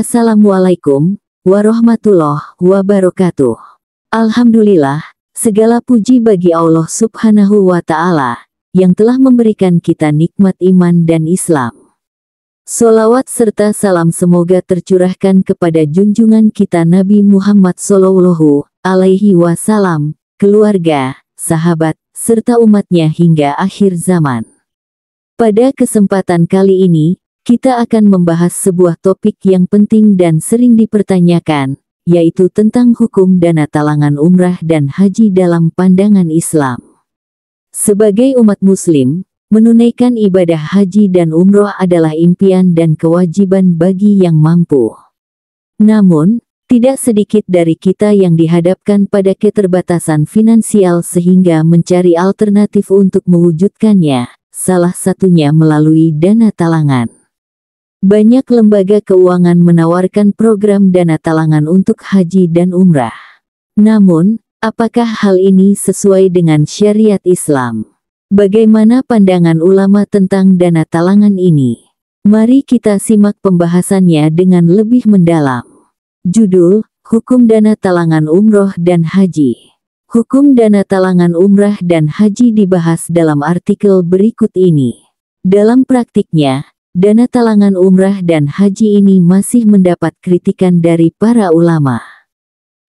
Assalamualaikum warahmatullahi wabarakatuh. Alhamdulillah, segala puji bagi Allah Subhanahu wa Ta'ala yang telah memberikan kita nikmat iman dan Islam. Solawat serta salam semoga tercurahkan kepada junjungan kita Nabi Muhammad Sallallahu Alaihi Wasallam, keluarga, sahabat, serta umatnya hingga akhir zaman. Pada kesempatan kali ini, kita akan membahas sebuah topik yang penting dan sering dipertanyakan, yaitu tentang hukum dana talangan umrah dan haji dalam pandangan Islam. Sebagai umat Muslim, menunaikan ibadah haji dan umroh adalah impian dan kewajiban bagi yang mampu. Namun, tidak sedikit dari kita yang dihadapkan pada keterbatasan finansial sehingga mencari alternatif untuk mewujudkannya, salah satunya melalui dana talangan. Banyak lembaga keuangan menawarkan program dana talangan untuk haji dan umrah. Namun, apakah hal ini sesuai dengan syariat Islam? Bagaimana pandangan ulama tentang dana talangan ini? Mari kita simak pembahasannya dengan lebih mendalam. Judul, Hukum Dana Talangan Umroh dan Haji Hukum dana talangan umrah dan haji dibahas dalam artikel berikut ini. Dalam praktiknya, Dana talangan umrah dan haji ini masih mendapat kritikan dari para ulama.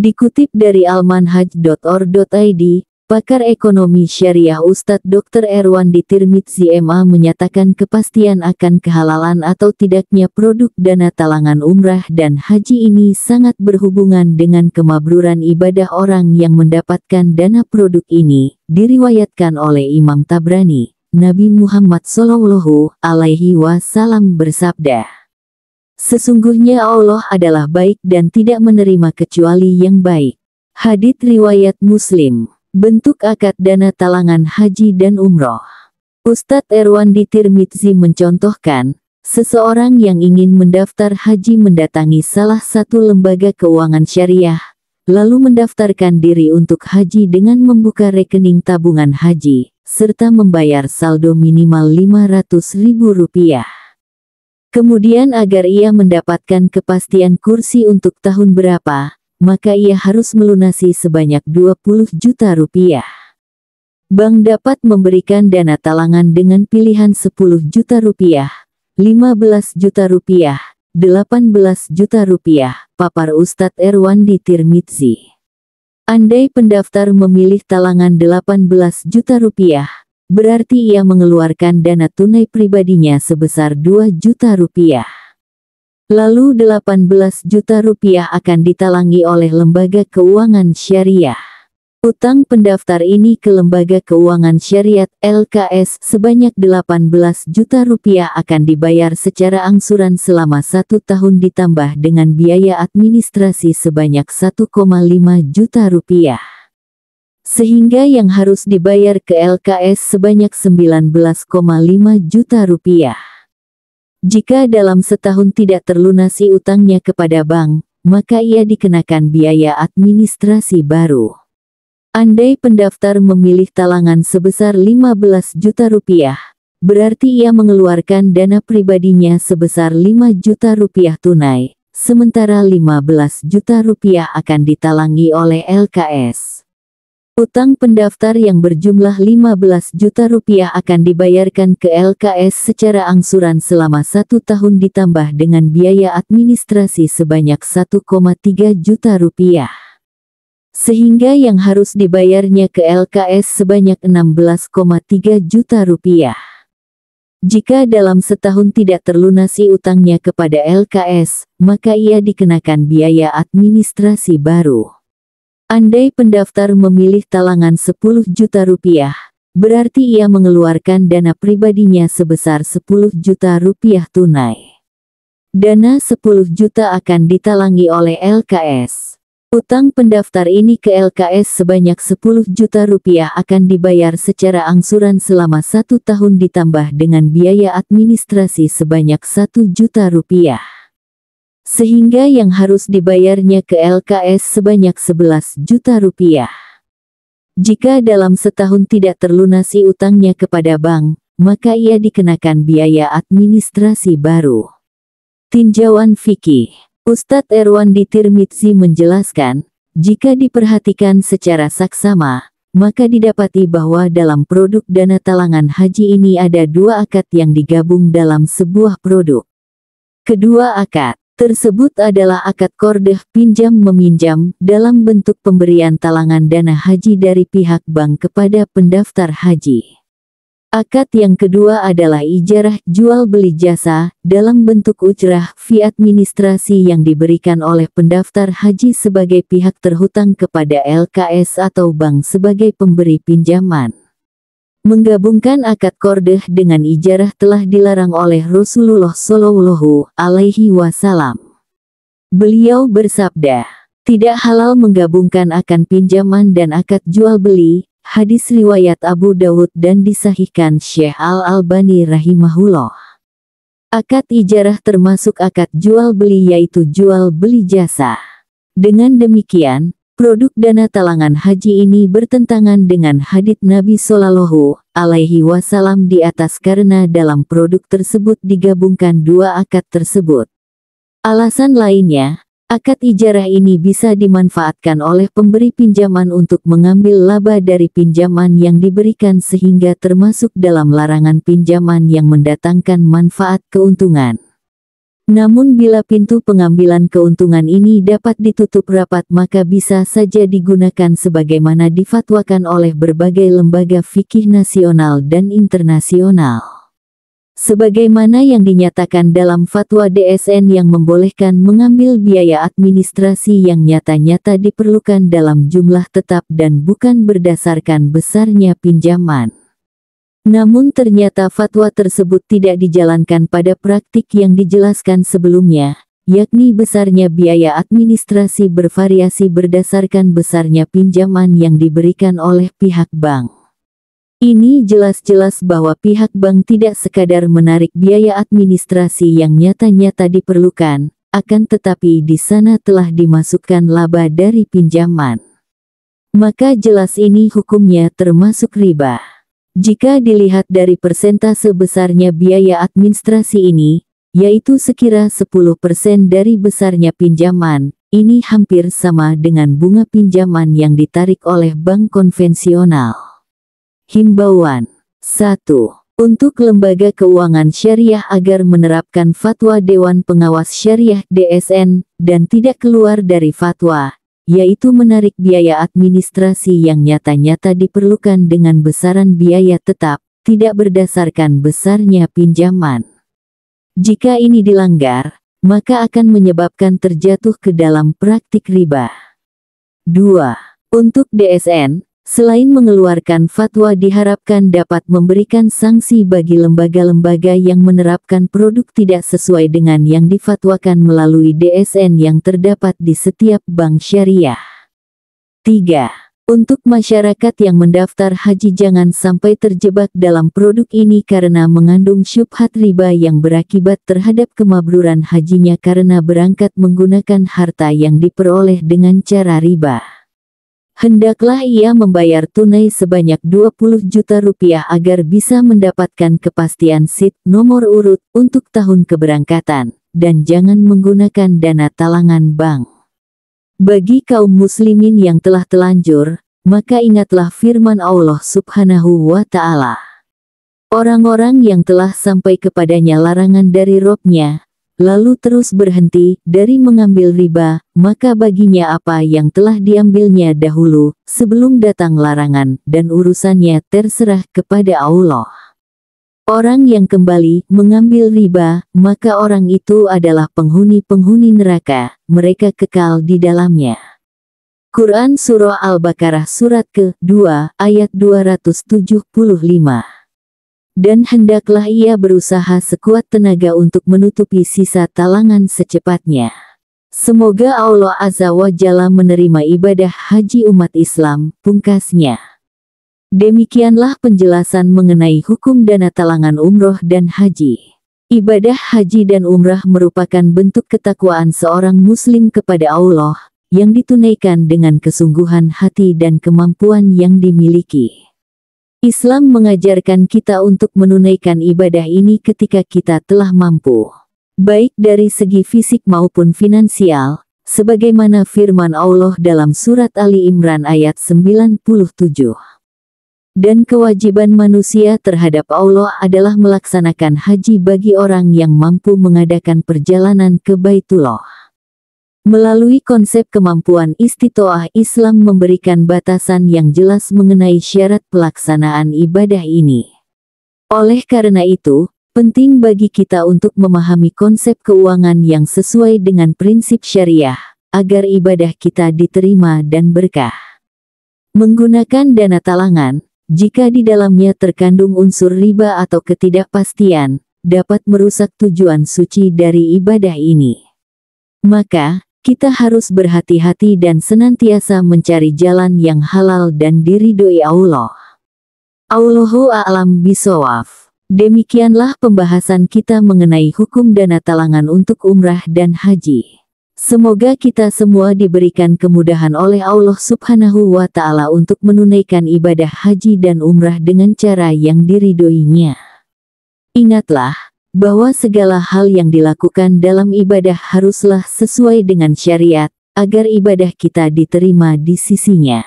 Dikutip dari almanhaj.or.id, pakar ekonomi syariah Ustadz Dr. Erwan di Tirmid MA menyatakan kepastian akan kehalalan atau tidaknya produk dana talangan umrah dan haji ini sangat berhubungan dengan kemabruran ibadah orang yang mendapatkan dana produk ini, diriwayatkan oleh Imam Tabrani. Nabi Muhammad Shallallahu Alaihi Wasallam bersabda, Sesungguhnya Allah adalah baik dan tidak menerima kecuali yang baik. Hadit Riwayat Muslim Bentuk akad dana talangan haji dan umroh Ustadz Erwandi Tirmidzi mencontohkan, seseorang yang ingin mendaftar haji mendatangi salah satu lembaga keuangan syariah, lalu mendaftarkan diri untuk haji dengan membuka rekening tabungan haji serta membayar saldo minimal Rp500.000. Kemudian agar ia mendapatkan kepastian kursi untuk tahun berapa, maka ia harus melunasi sebanyak 20 juta rupiah. Bank dapat memberikan dana talangan dengan pilihan 10 juta rupiah, 15 juta rupiah, 18 juta rupiah, papar Ustadz Erwan di Tirmidzi. Andai pendaftar memilih talangan 18 juta rupiah, berarti ia mengeluarkan dana tunai pribadinya sebesar 2 juta rupiah. Lalu 18 juta rupiah akan ditalangi oleh lembaga keuangan syariah. Utang pendaftar ini ke Lembaga Keuangan Syariat LKS sebanyak 18 juta rupiah akan dibayar secara angsuran selama satu tahun ditambah dengan biaya administrasi sebanyak 1,5 juta rupiah. Sehingga yang harus dibayar ke LKS sebanyak 19,5 juta rupiah. Jika dalam setahun tidak terlunasi utangnya kepada bank, maka ia dikenakan biaya administrasi baru. Andai pendaftar memilih talangan sebesar 15 juta rupiah, berarti ia mengeluarkan dana pribadinya sebesar 5 juta rupiah tunai, sementara 15 juta rupiah akan ditalangi oleh LKS. Utang pendaftar yang berjumlah 15 juta rupiah akan dibayarkan ke LKS secara angsuran selama satu tahun ditambah dengan biaya administrasi sebanyak 1,3 juta rupiah sehingga yang harus dibayarnya ke LKS sebanyak 16,3 juta rupiah. Jika dalam setahun tidak terlunasi utangnya kepada LKS, maka ia dikenakan biaya administrasi baru. Andai pendaftar memilih talangan 10 juta rupiah, berarti ia mengeluarkan dana pribadinya sebesar 10 juta rupiah tunai. Dana 10 juta akan ditalangi oleh LKS. Utang pendaftar ini ke LKS sebanyak 10 juta rupiah akan dibayar secara angsuran selama satu tahun ditambah dengan biaya administrasi sebanyak 1 juta rupiah. Sehingga yang harus dibayarnya ke LKS sebanyak 11 juta rupiah. Jika dalam setahun tidak terlunasi utangnya kepada bank, maka ia dikenakan biaya administrasi baru. Tinjauan Fikih Ustadz Erwan di Tirmidzi menjelaskan, jika diperhatikan secara saksama, maka didapati bahwa dalam produk dana talangan haji ini ada dua akad yang digabung dalam sebuah produk. Kedua akad tersebut adalah akad kordeh pinjam meminjam dalam bentuk pemberian talangan dana haji dari pihak bank kepada pendaftar haji. Akad yang kedua adalah ijarah jual beli jasa dalam bentuk ujrah fi administrasi yang diberikan oleh pendaftar haji sebagai pihak terhutang kepada LKS atau bank sebagai pemberi pinjaman. Menggabungkan akad kordeh dengan ijarah telah dilarang oleh Rasulullah Shallallahu alaihi wasallam. Beliau bersabda, tidak halal menggabungkan akad pinjaman dan akad jual beli, Hadis riwayat Abu Dawud dan disahihkan Syekh Al-Albani rahimahullah. Akad ijarah termasuk akad jual beli yaitu jual beli jasa. Dengan demikian, produk dana talangan haji ini bertentangan dengan hadits Nabi Shallallahu alaihi wasallam di atas karena dalam produk tersebut digabungkan dua akad tersebut. Alasan lainnya, Akad ijarah ini bisa dimanfaatkan oleh pemberi pinjaman untuk mengambil laba dari pinjaman yang diberikan sehingga termasuk dalam larangan pinjaman yang mendatangkan manfaat keuntungan. Namun bila pintu pengambilan keuntungan ini dapat ditutup rapat maka bisa saja digunakan sebagaimana difatwakan oleh berbagai lembaga fikih nasional dan internasional sebagaimana yang dinyatakan dalam fatwa DSN yang membolehkan mengambil biaya administrasi yang nyata-nyata diperlukan dalam jumlah tetap dan bukan berdasarkan besarnya pinjaman. Namun ternyata fatwa tersebut tidak dijalankan pada praktik yang dijelaskan sebelumnya, yakni besarnya biaya administrasi bervariasi berdasarkan besarnya pinjaman yang diberikan oleh pihak bank. Ini jelas-jelas bahwa pihak bank tidak sekadar menarik biaya administrasi yang nyata-nyata diperlukan, akan tetapi di sana telah dimasukkan laba dari pinjaman. Maka jelas ini hukumnya termasuk riba. Jika dilihat dari persentase besarnya biaya administrasi ini, yaitu sekira 10% dari besarnya pinjaman, ini hampir sama dengan bunga pinjaman yang ditarik oleh bank konvensional. Himbauan 1. Untuk lembaga keuangan syariah agar menerapkan fatwa Dewan Pengawas Syariah DSN dan tidak keluar dari fatwa, yaitu menarik biaya administrasi yang nyata-nyata diperlukan dengan besaran biaya tetap, tidak berdasarkan besarnya pinjaman. Jika ini dilanggar, maka akan menyebabkan terjatuh ke dalam praktik riba. 2. Untuk DSN, Selain mengeluarkan fatwa diharapkan dapat memberikan sanksi bagi lembaga-lembaga yang menerapkan produk tidak sesuai dengan yang difatwakan melalui DSN yang terdapat di setiap bank syariah. 3. Untuk masyarakat yang mendaftar haji jangan sampai terjebak dalam produk ini karena mengandung syubhat riba yang berakibat terhadap kemabruran hajinya karena berangkat menggunakan harta yang diperoleh dengan cara riba. Hendaklah ia membayar tunai sebanyak 20 juta rupiah agar bisa mendapatkan kepastian SIT nomor urut untuk tahun keberangkatan, dan jangan menggunakan dana talangan bank. Bagi kaum muslimin yang telah telanjur, maka ingatlah firman Allah subhanahu wa ta'ala. Orang-orang yang telah sampai kepadanya larangan dari robnya, lalu terus berhenti dari mengambil riba, maka baginya apa yang telah diambilnya dahulu, sebelum datang larangan, dan urusannya terserah kepada Allah. Orang yang kembali mengambil riba, maka orang itu adalah penghuni-penghuni neraka, mereka kekal di dalamnya. Quran Surah Al-Baqarah Surat ke-2 ayat 275 dan hendaklah ia berusaha sekuat tenaga untuk menutupi sisa talangan secepatnya. Semoga Allah Azza wa Jalla menerima ibadah haji umat Islam, pungkasnya. Demikianlah penjelasan mengenai hukum dana talangan umroh dan haji. Ibadah haji dan umrah merupakan bentuk ketakwaan seorang muslim kepada Allah, yang ditunaikan dengan kesungguhan hati dan kemampuan yang dimiliki. Islam mengajarkan kita untuk menunaikan ibadah ini ketika kita telah mampu, baik dari segi fisik maupun finansial, sebagaimana firman Allah dalam surat Ali Imran ayat 97. Dan kewajiban manusia terhadap Allah adalah melaksanakan haji bagi orang yang mampu mengadakan perjalanan ke Baitullah. Melalui konsep kemampuan istitoah Islam memberikan batasan yang jelas mengenai syarat pelaksanaan ibadah ini. Oleh karena itu, penting bagi kita untuk memahami konsep keuangan yang sesuai dengan prinsip syariah, agar ibadah kita diterima dan berkah. Menggunakan dana talangan, jika di dalamnya terkandung unsur riba atau ketidakpastian, dapat merusak tujuan suci dari ibadah ini. Maka, kita harus berhati-hati dan senantiasa mencari jalan yang halal dan diridhoi Allah. Allahu a'lam bisawaf. Demikianlah pembahasan kita mengenai hukum dana talangan untuk umrah dan haji. Semoga kita semua diberikan kemudahan oleh Allah Subhanahu wa taala untuk menunaikan ibadah haji dan umrah dengan cara yang diridhoinya. Ingatlah, bahwa segala hal yang dilakukan dalam ibadah haruslah sesuai dengan syariat, agar ibadah kita diterima di sisinya.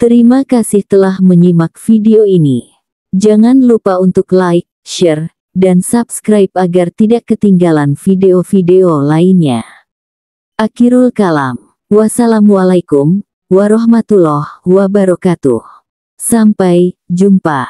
Terima kasih telah menyimak video ini. Jangan lupa untuk like, share, dan subscribe agar tidak ketinggalan video-video lainnya. Akhirul kalam. Wassalamualaikum warahmatullahi wabarakatuh. Sampai jumpa.